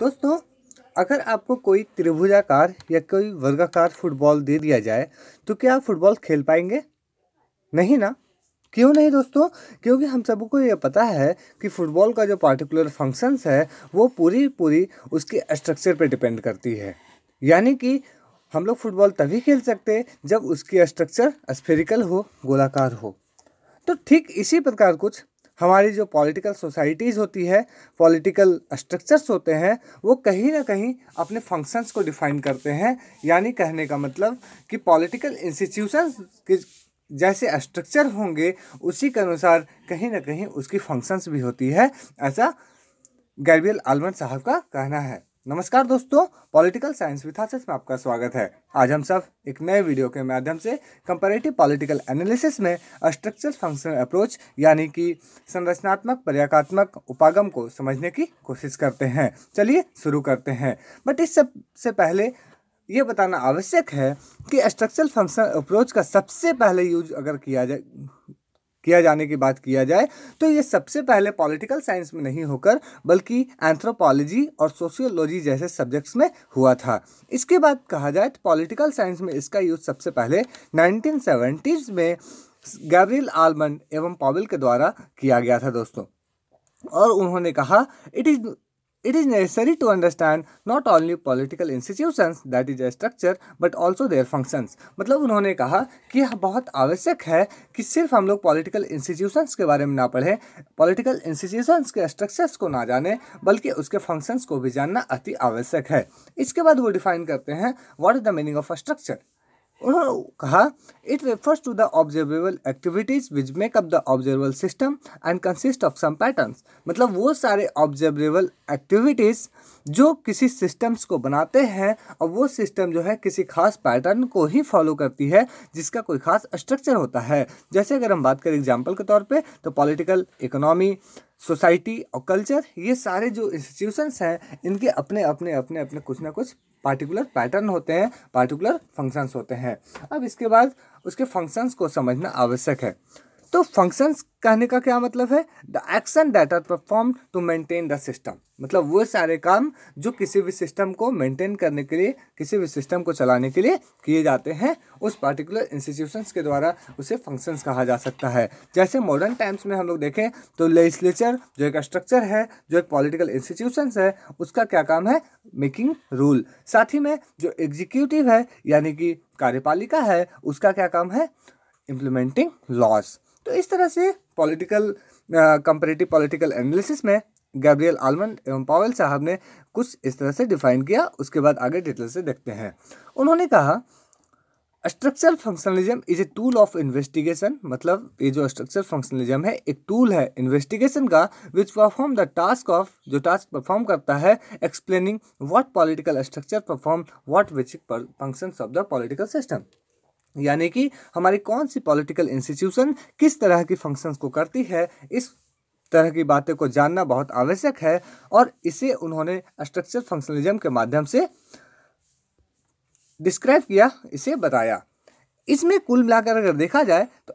दोस्तों अगर आपको कोई त्रिभुजाकार या कोई वर्गाकार फुटबॉल दे दिया जाए तो क्या आप फुटबॉल खेल पाएंगे नहीं ना क्यों नहीं दोस्तों क्योंकि हम सबको ये पता है कि फुटबॉल का जो पार्टिकुलर फंक्शंस है वो पूरी पूरी उसके स्ट्रक्चर पे डिपेंड करती है यानी कि हम लोग फुटबॉल तभी खेल सकते जब उसकी स्ट्रक्चर स्फेरिकल हो गोलाकार हो तो ठीक इसी प्रकार कुछ हमारी जो पॉलिटिकल सोसाइटीज़ होती है पॉलिटिकल स्ट्रक्चर्स होते हैं वो कहीं ना कहीं अपने फंक्शंस को डिफाइन करते हैं यानी कहने का मतलब कि पॉलिटिकल इंस्टीट्यूशंस के जैसे स्ट्रक्चर होंगे उसी के अनुसार कहीं ना कहीं उसकी फंक्शंस भी होती है ऐसा गैब्रियल आलमन साहब का कहना है नमस्कार दोस्तों पॉलिटिकल साइंस विथासिस में आपका स्वागत है आज हम सब एक नए वीडियो के माध्यम से कंपेरेटिव पॉलिटिकल एनालिसिस में स्ट्रक्चरल फंक्शनल अप्रोच यानी कि संरचनात्मक पर्याकात्मक उपागम को समझने की कोशिश करते हैं चलिए शुरू करते हैं बट इस सब से पहले ये बताना आवश्यक है कि स्ट्रक्चरल फंक्शनल अप्रोच का सबसे पहले यूज अगर किया जाए किया जाने की बात किया जाए तो ये सबसे पहले पॉलिटिकल साइंस में नहीं होकर बल्कि एंथ्रोपोलॉजी और सोशियोलॉजी जैसे सब्जेक्ट्स में हुआ था इसके बाद कहा जाए तो पॉलिटिकल साइंस में इसका यूज़ सबसे पहले नाइनटीन में गैब्रियल आलमंड एवं पॉवेल के द्वारा किया गया था दोस्तों और उन्होंने कहा it is It is necessary to understand not only political institutions that is a structure but also their functions. मतलब उन्होंने कहा कि यह बहुत आवश्यक है कि सिर्फ हम लोग पॉलिटिकल इंस्टीट्यूशंस के बारे में ना पढ़ें पॉलिटिकल इंस्टीट्यूशंस के स्ट्रक्चर्स को ना जानें बल्कि उसके फंक्शंस को भी जानना अति आवश्यक है इसके बाद वो डिफाइन करते हैं what is the meaning of a structure उन्होंने कहा it refers to the observable activities which make up the observable system and consist of some patterns मतलब वो सारे ऑब्जर्वेबल एक्टिविटीज़ जो किसी सिस्टम्स को बनाते हैं और वो सिस्टम जो है किसी खास पैटर्न को ही फॉलो करती है जिसका कोई खास स्ट्रक्चर होता है जैसे अगर हम बात करें एग्जाम्पल के तौर पर तो पॉलिटिकल इकोनॉमी सोसाइटी और कल्चर ये सारे जो इंस्टीट्यूशंस हैं इनके अपने अपने अपने अपने कुछ ना कुछ पार्टिकुलर पैटर्न होते हैं पार्टिकुलर फंक्शंस होते हैं अब इसके बाद उसके फंक्शंस को समझना आवश्यक है तो फंक्शंस कहने का क्या मतलब है the action that are perform to maintain the system मतलब वो सारे काम जो किसी भी सिस्टम को मेंटेन करने के लिए किसी भी सिस्टम को चलाने के लिए किए जाते हैं उस पार्टिकुलर इंस्टीट्यूशंस के द्वारा उसे फंक्शंस कहा जा सकता है जैसे मॉडर्न टाइम्स में हम लोग देखें तो लेजिस्लेचर जो एक स्ट्रक्चर है जो एक पॉलिटिकल इंस्टीट्यूशंस है उसका क्या काम है मेकिंग रूल साथ ही में जो एग्जीक्यूटिव है यानी कि कार्यपालिका है उसका क्या काम है इम्प्लीमेंटिंग लॉज तो इस तरह से पॉलिटिकल कंपेरेटिव पॉलिटिकल एनालिसिस में गैब्रियल आलमन एवं पावेल साहब ने कुछ इस तरह से डिफाइन किया उसके बाद आगे डिटेल से देखते हैं उन्होंने कहा structural functionalism is a tool of investigation मतलब ये जो स्ट्रक्चरल फंक्शनलिज्म है एक टूल है इन्वेस्टिगेशन का which perform the task of जो टास्क परफॉर्म करता है explaining what political structure perform what which functions of the political system यानी कि हमारी कौन सी पॉलिटिकल इंस्टीट्यूशन किस तरह की फंक्शंस को करती है इस तरह की बातें को जानना बहुत आवश्यक है और इसे उन्होंने स्ट्रक्चर फंक्शनलिज्म के माध्यम से डिस्क्राइब किया इसे बताया इसमें कुल मिलाकर अगर देखा जाए तो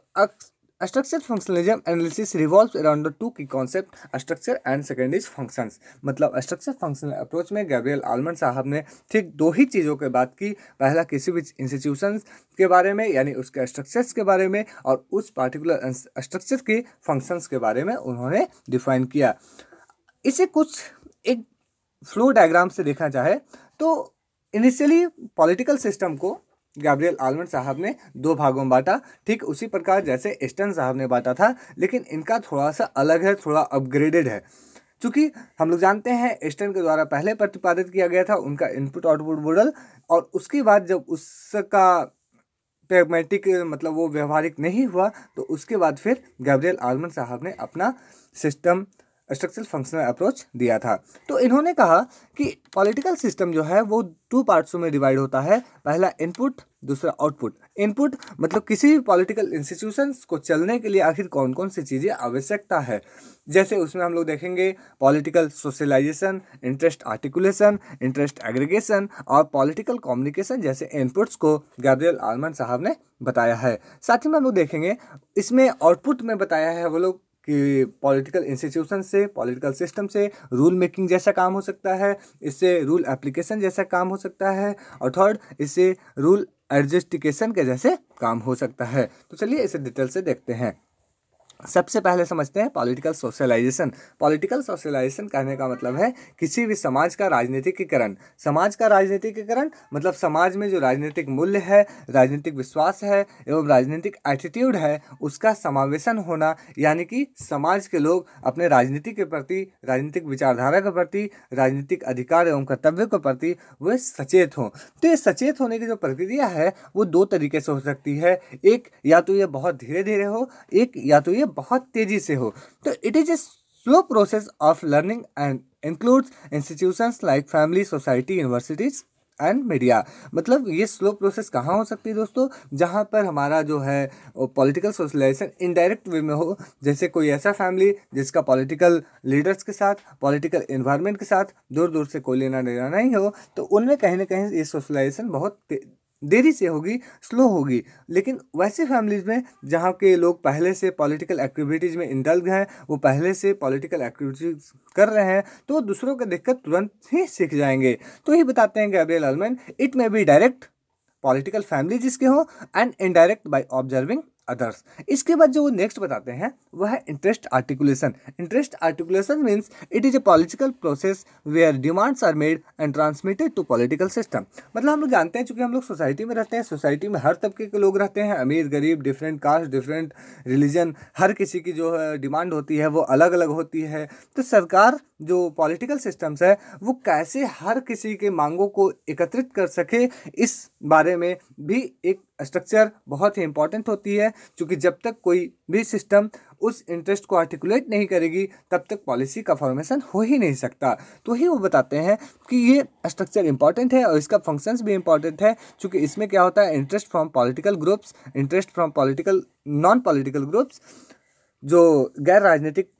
structure functionalism analysis revolve around the two key concept structure and secondaries functions मतलब स्ट्रक्चर फंक्शनल अप्रोच में गैब्रियल आलमन साहब ने ठीक दो ही चीज़ों के बात की पहला किसी भी इंस्टीट्यूशन के बारे में यानी उसके स्ट्रक्चर्स के बारे में और उस पार्टिकुलर स्ट्रक्चर के फंक्शंस के बारे में उन्होंने डिफाइन किया इसे कुछ एक फ्लो डायग्राम से देखा जाए तो इनिशियली पॉलिटिकल सिस्टम को गैब्रियल आलमंड साहब ने दो भागों में बांटा ठीक उसी प्रकार जैसे एस्टन साहब ने बांटा था लेकिन इनका थोड़ा सा अलग है थोड़ा अपग्रेडेड है चूँकि हम लोग जानते हैं एस्टन के द्वारा पहले प्रतिपादित किया गया था उनका इनपुट आउटपुट मॉडल और उसके बाद जब उसका प्रेगमेटिक मतलब वो व्यवहारिक नहीं हुआ तो उसके बाद फिर गैब्रियल आलमंड साहब ने अपना सिस्टम स्ट्रक्चरल फंक्शनल अप्रोच दिया था तो इन्होंने कहा कि पॉलिटिकल सिस्टम जो है वो टू पार्ट्सों में डिवाइड होता है पहला इनपुट दूसरा आउटपुट इनपुट मतलब किसी भी पॉलिटिकल इंस्टीट्यूशंस को चलने के लिए आखिर कौन कौन सी चीज़ें आवश्यकता है जैसे उसमें हम लोग देखेंगे political socialization interest articulation interest aggregation और पॉलिटिकल कम्युनिकेशन जैसे इनपुट्स को गैब्रियल आलमन साहब ने बताया है साथ ही में हम लोग देखेंगे इसमें आउटपुट में बताया है वो लोग कि पॉलिटिकल इंस्टीट्यूशन से पॉलिटिकल सिस्टम से रूल मेकिंग जैसा काम हो सकता है इससे रूल एप्लीकेशन जैसा काम हो सकता है और थर्ड इससे रूल एडजस्टिकेशन के जैसे काम हो सकता है तो चलिए इसे डिटेल से देखते हैं सबसे पहले समझते हैं पॉलिटिकल सोशलाइजेशन पॉलिटिकल सोशलाइजेशन कहने का मतलब है किसी भी समाज का राजनीतिकीकरण समाज का राजनीतिकीकरण मतलब समाज में जो राजनीतिक मूल्य है राजनीतिक विश्वास है एवं राजनीतिक एटीट्यूड है उसका समावेशन होना यानी कि समाज के लोग अपने राजनीति के प्रति राजनीतिक विचारधारा के प्रति राजनीतिक अधिकार एवं कर्तव्य के प्रति वे सचेत हों तो ये सचेत होने की जो प्रक्रिया है वो दो तरीके से हो सकती है एक या तो ये बहुत धीरे धीरे हो एक या तो ये बहुत तेज़ी से हो तो it is a slow process of learning and includes institution like family society universities and media मतलब ये स्लो प्रोसेस कहाँ हो सकती है दोस्तों जहाँ पर हमारा जो है पॉलिटिकल सोशलाइजेशन इनडायरेक्ट वे में हो जैसे कोई ऐसा फैमिली जिसका पॉलिटिकल लीडर्स के साथ पॉलिटिकल इन्वायरमेंट के साथ दूर दूर से कोई लेना देना नहीं हो तो उनमें कहीं ना कहीं ये सोशलाइजेशन बहुत देरी से होगी स्लो होगी लेकिन वैसे फैमिलीज़ में जहाँ के लोग पहले से पॉलिटिकल एक्टिविटीज़ में इंडल्ग हैं वो पहले से पॉलिटिकल एक्टिविटीज़ कर रहे हैं तो दूसरों को देखकर तुरंत ही सीख जाएंगे तो यही बताते हैं Gabriel Almond it may be direct political family जिसके हो and indirect by observing others इसके बाद जो नेक्स्ट बताते हैं वह है interest articulation interest articulation means it is a political process where demands are made and transmitted to political system मतलब हम लोग जानते हैं चूँकि हम लोग सोसाइटी में रहते हैं सोसाइटी में हर तबके के लोग रहते हैं अमीर गरीब डिफरेंट कास्ट डिफरेंट रिलीजन हर किसी की जो डिमांड होती है वो अलग अलग होती है तो सरकार जो पॉलिटिकल सिस्टम्स है वो कैसे हर किसी के मांगों को एकत्रित कर सके इस बारे में भी एक स्ट्रक्चर बहुत ही इंपॉर्टेंट होती है क्योंकि जब तक कोई भी सिस्टम उस इंटरेस्ट को आर्टिकुलेट नहीं करेगी तब तक पॉलिसी का फॉर्मेशन हो ही नहीं सकता तो ही वो बताते हैं कि ये स्ट्रक्चर इंपॉर्टेंट है और इसका फंक्शंस भी इंपॉर्टेंट है क्योंकि इसमें क्या होता है interest from political groups interest from political non political groups जो गैर राजनीतिक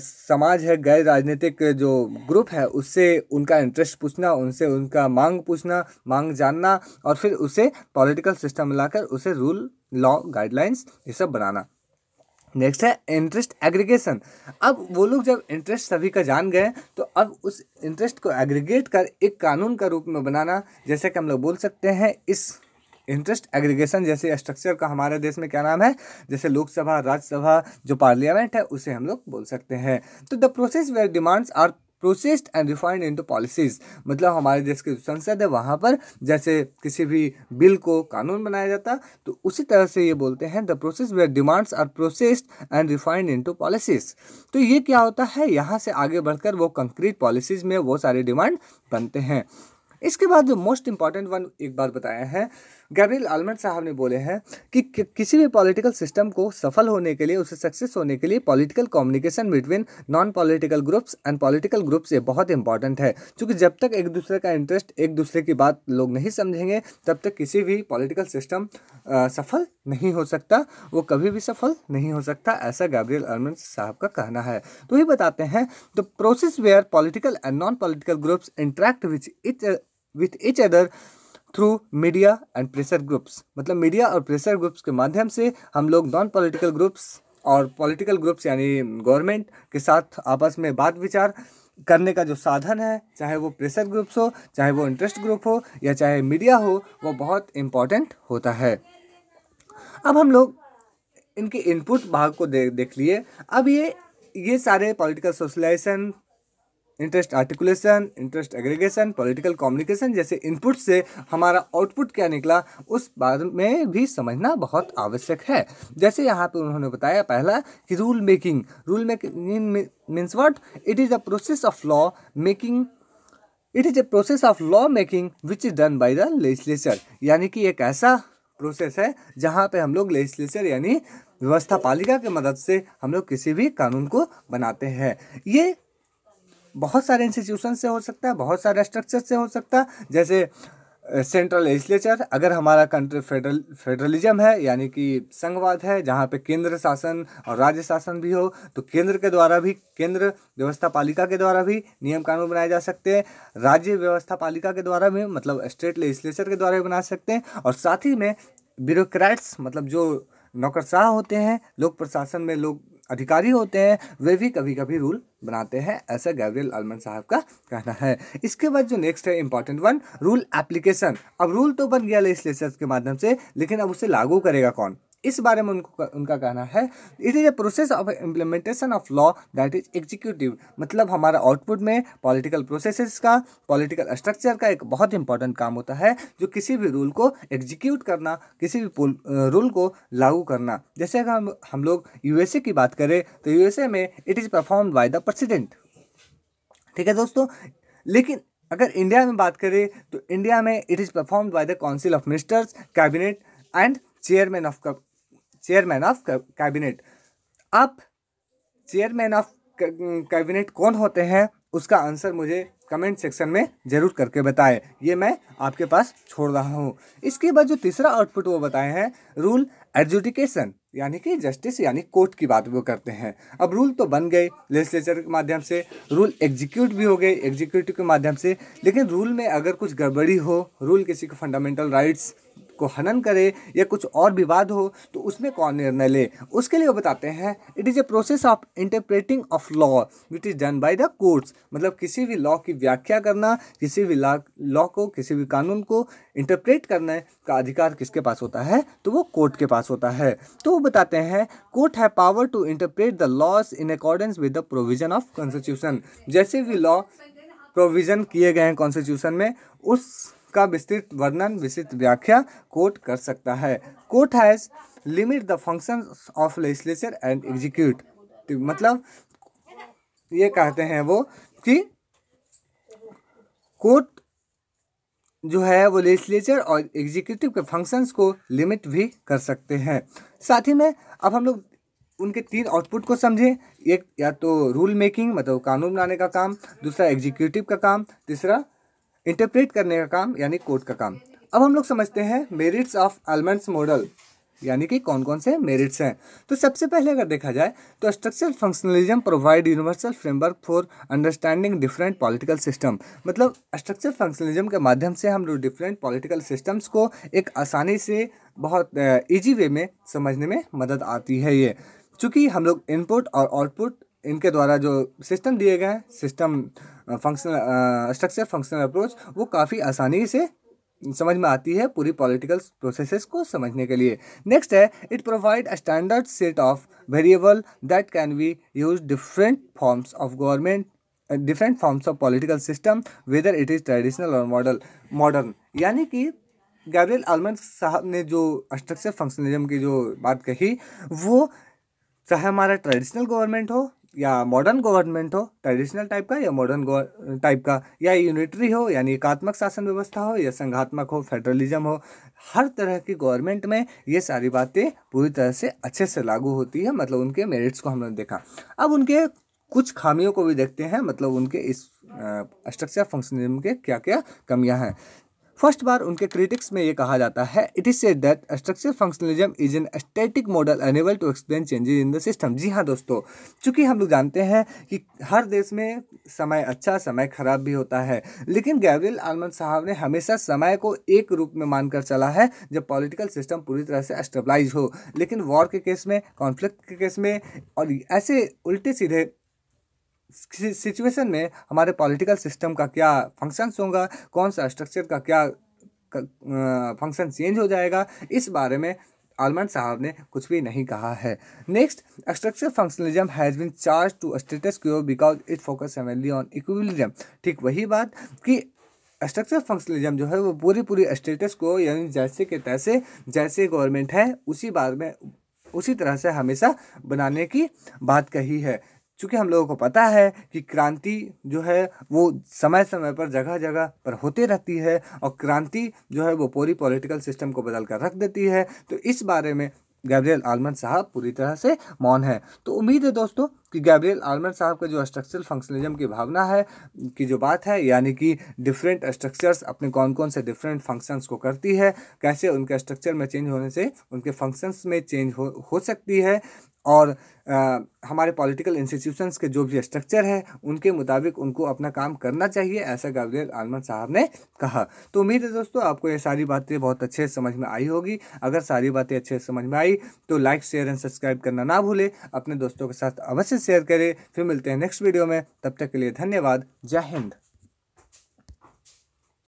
समाज है गैर राजनीतिक जो ग्रुप है उससे उनका इंटरेस्ट पूछना उनसे उनका मांग पूछना मांग जानना और फिर उसे पॉलिटिकल सिस्टम में लाकर उसे रूल लॉ गाइडलाइंस ये सब बनाना नेक्स्ट है इंटरेस्ट एग्रीगेशन अब वो लोग जब इंटरेस्ट सभी का जान गए तो अब उस इंटरेस्ट को एग्रीगेट कर एक कानून का रूप में बनाना जैसे कि हम लोग बोल सकते हैं इस इंटरेस्ट एग्रीगेशन जैसे स्ट्रक्चर का हमारे देश में क्या नाम है जैसे लोकसभा राज्यसभा जो पार्लियामेंट है उसे हम लोग बोल सकते हैं तो the process where demands are processed and refined into policies मतलब हमारे देश के जो संसद है वहाँ पर जैसे किसी भी बिल को कानून बनाया जाता तो उसी तरह से ये बोलते हैं the process where demands are processed and refined into policies तो ये क्या होता है यहाँ से आगे बढ़कर वो कंक्रीट पॉलिसीज में वो सारे डिमांड बनते हैं इसके बाद जो मोस्ट इंपॉर्टेंट वन एक बार बताया है गैब्रियल आलमट साहब ने बोले हैं कि, कि किसी भी पॉलिटिकल सिस्टम को सफल होने के लिए उसे सक्सेस होने के लिए political communication between non political groups and political groups ये बहुत इंपॉर्टेंट है क्योंकि जब तक एक दूसरे का इंटरेस्ट एक दूसरे की बात लोग नहीं समझेंगे तब तक किसी भी पॉलिटिकल सिस्टम सफल नहीं हो सकता वो कभी भी सफल नहीं हो सकता ऐसा गैब्रियल आलमट साहब का कहना है तो ये बताते हैं the process where political and non political groups interact which each with each other through media and pressure groups मतलब मीडिया और प्रेशर ग्रुप्स के माध्यम से हम लोग नॉन पॉलिटिकल ग्रुप्स और पॉलिटिकल ग्रुप्स यानी गवर्नमेंट के साथ आपस में बात विचार करने का जो साधन है चाहे वो प्रेशर ग्रुप्स हो चाहे वो इंटरेस्ट ग्रुप हो या चाहे मीडिया हो वो बहुत इम्पॉर्टेंट होता है अब हम लोग इनके इनपुट भाग को दे देख लिए अब ये ये सारे political socialization interest articulation interest aggregation political communication जैसे इनपुट से हमारा आउटपुट क्या निकला उस बारे में भी समझना बहुत आवश्यक है जैसे यहाँ पर उन्होंने बताया पहला कि rule making rule making means what it is a process of law making it is a process of law making which is done by the legislature यानी कि एक ऐसा प्रोसेस है जहाँ पे हम लोग लेजिस्लेचर यानी व्यवस्था पालिका के मदद से हम लोग किसी भी कानून को बनाते हैं ये बहुत सारे इंस्टीट्यूशन से हो सकता है बहुत सारे स्ट्रक्चर से हो सकता है जैसे सेंट्रल लेजिस्लेचर अगर हमारा कंट्री फेडरल फेडरलिज्म है यानी कि संघवाद है जहाँ पे केंद्र शासन और राज्य शासन भी हो तो केंद्र के द्वारा भी केंद्र व्यवस्था पालिका के द्वारा भी नियम कानून बनाए जा सकते हैं राज्य व्यवस्था पालिका के द्वारा भी मतलब स्टेट लेजिस्लेचर के द्वारा भी बना सकते हैं और साथ ही में ब्यूरोक्रैट्स मतलब जो नौकरशाह होते हैं लोक प्रशासन में लोग अधिकारी होते हैं वे भी कभी कभी रूल बनाते हैं ऐसा गैब्रियल आलमन साहब का कहना है इसके बाद जो नेक्स्ट है इंपॉर्टेंट वन रूल एप्लीकेशन अब रूल तो बन गया लेजिस्लेचर के माध्यम से लेकिन अब उसे लागू करेगा कौन इस बारे में उनको उनका कहना है it is a process of implementation of law that is executive मतलब हमारा आउटपुट में पॉलिटिकल प्रोसेसेस का पॉलिटिकल स्ट्रक्चर का एक बहुत इंपॉर्टेंट काम होता है जो किसी भी रूल को एग्जीक्यूट करना किसी भी रूल को लागू करना जैसे अगर हम हम लोग यूएसए की बात करें तो यूएसए में it is perform by the president ठीक है दोस्तों लेकिन अगर इंडिया में बात करें तो इंडिया में it is perform by the council of ministers cabinet and chairman of chairman of cabinet आप चेयरमैन ऑफ कैबिनेट कौन होते हैं उसका आंसर मुझे कमेंट सेक्शन में ज़रूर करके बताएं ये मैं आपके पास छोड़ रहा हूँ इसके बाद जो तीसरा आउटपुट वो बताए हैं रूल एडजुडिकेशन यानी कि जस्टिस यानी कोर्ट की बात वो करते हैं अब रूल तो बन गए लेजिस्लेचर के माध्यम से रूल एग्जीक्यूट भी हो गए एग्जीक्यूटिव के माध्यम से लेकिन रूल में अगर कुछ गड़बड़ी हो रूल किसी को फंडामेंटल राइट्स को हनन करे या कुछ और विवाद हो तो उसमें कौन निर्णय ले उसके लिए वो बताते हैं it is a process of interpreting of law which is done by the courts मतलब किसी भी लॉ की व्याख्या करना किसी भी लॉ को किसी भी कानून को इंटरप्रेट करने का अधिकार किसके पास होता है तो वो कोर्ट के पास होता है तो वो बताते हैं कोर्ट है power to interpret the laws in accordance with the provision of constitution जैसे भी लॉ प्रोविज़न किए गए हैं कॉन्स्टिट्यूशन में उस का विस्तृत वर्णन विस्तृत व्याख्या कोर्ट कर सकता है court has limit the function of legislature and execute तो मतलब ये कहते हैं वो कि कोर्ट जो है वो लेजिस्लेचर और एग्जीक्यूटिव के फंक्शंस को लिमिट भी कर सकते हैं साथ ही में अब हम लोग उनके तीन आउटपुट को समझें एक या तो रूल मेकिंग मतलब कानून बनाने का काम दूसरा एग्जीक्यूटिव का काम तीसरा इंटरप्रेट करने का काम यानी कोर्ट का काम अब हम लोग समझते हैं मेरिट्स ऑफ एलमेंट्स मॉडल यानी कि कौन कौन से मेरिट्स हैं तो सबसे पहले अगर देखा जाए तो structural functionalism provide universal framework for understanding different political system मतलब स्ट्रक्चरल फंक्शनलिज्म के माध्यम से हम लोग डिफरेंट पॉलिटिकल सिस्टम्स को एक आसानी से बहुत ईजी uh, वे में समझने में मदद आती है ये चूँकि हम लोग इनपुट और आउटपुट इनके द्वारा जो सिस्टम दिए गए हैं system functional structure functional approach वो काफ़ी आसानी से समझ में आती है पूरी पॉलिटिकल प्रोसेसेस को समझने के लिए नेक्स्ट है it provide a standard set of variable that can be use different forms of government different forms of political system whether it is traditional or model modern यानी कि गैब्रियल आलमंड साहब ने जो स्ट्रक्चर फंक्शनलिज्म की जो बात कही वो चाहे हमारा ट्रेडिशनल गवर्नमेंट हो या मॉडर्न गवर्नमेंट हो ट्रेडिशनल टाइप का या मॉडर्न टाइप का या यूनिटरी हो यानी एकात्मक शासन व्यवस्था हो या संघात्मक हो फेडरलिज्म हो हर तरह की गवर्नमेंट में ये सारी बातें पूरी तरह से अच्छे से लागू होती है मतलब उनके मेरिट्स को हमने देखा अब उनके कुछ खामियों को भी देखते हैं मतलब उनके इस स्ट्रक्चर फंक्शनिज्म के क्या क्या कमियां हैं फर्स्ट बार उनके क्रिटिक्स में ये कहा जाता है it is said that structure functionalism is an static model unable to explain changes in the system जी हाँ दोस्तों चूंकि हम लोग जानते हैं कि हर देश में समय अच्छा समय खराब भी होता है लेकिन गैब्रियल आलमन साहब ने हमेशा समय को एक रूप में मानकर चला है जब पॉलिटिकल सिस्टम पूरी तरह से स्टेबलाइज हो लेकिन वॉर के केस में कॉन्फ्लिक्ट के केस में और ऐसे उल्टे सीधे सिचुएशन में हमारे पॉलिटिकल सिस्टम का क्या फंक्शंस होगा कौन सा स्ट्रक्चर का क्या फंक्शन चेंज हो जाएगा इस बारे में आलमंड साहब ने कुछ भी नहीं कहा है next structure functionalism has been charge to status quo because it focus mainly on equilibrium ठीक वही बात कि स्ट्रक्चर फंक्शनलिज्म जो है वो पूरी पूरी स्टेटस को यानी जैसे के तैसे जैसे गवर्नमेंट है उसी बारे में उसी तरह से हमेशा बनाने की बात कही है चूँकि हम लोगों को पता है कि क्रांति जो है वो समय समय पर जगह जगह पर होती रहती है और क्रांति जो है वो पूरी पॉलिटिकल सिस्टम को बदल कर रख देती है तो इस बारे में गैब्रियल आलमन साहब पूरी तरह से मौन है तो उम्मीद है दोस्तों कि गैब्रियल आलमन साहब का जो स्ट्रक्चरल फंक्शनलिज्म की भावना है की जो बात है यानी कि डिफरेंट स्ट्रक्चर्स अपने कौन कौन से डिफरेंट फंक्शंस को करती है कैसे उनके स्ट्रक्चर में चेंज होने से उनके फंक्शंस में चेंज हो हो सकती है और आ, हमारे पॉलिटिकल इंस्टीट्यूशंस के जो भी स्ट्रक्चर हैं उनके मुताबिक उनको अपना काम करना चाहिए ऐसा गाब्रियल आलमन साहब ने कहा तो उम्मीद है दोस्तों आपको ये सारी बातें बहुत अच्छे से समझ में आई होगी अगर सारी बातें अच्छे से समझ में आई तो लाइक शेयर एंड सब्सक्राइब करना ना भूलें अपने दोस्तों के साथ अवश्य शेयर करें फिर मिलते हैं नेक्स्ट वीडियो में तब तक के लिए धन्यवाद जय हिंद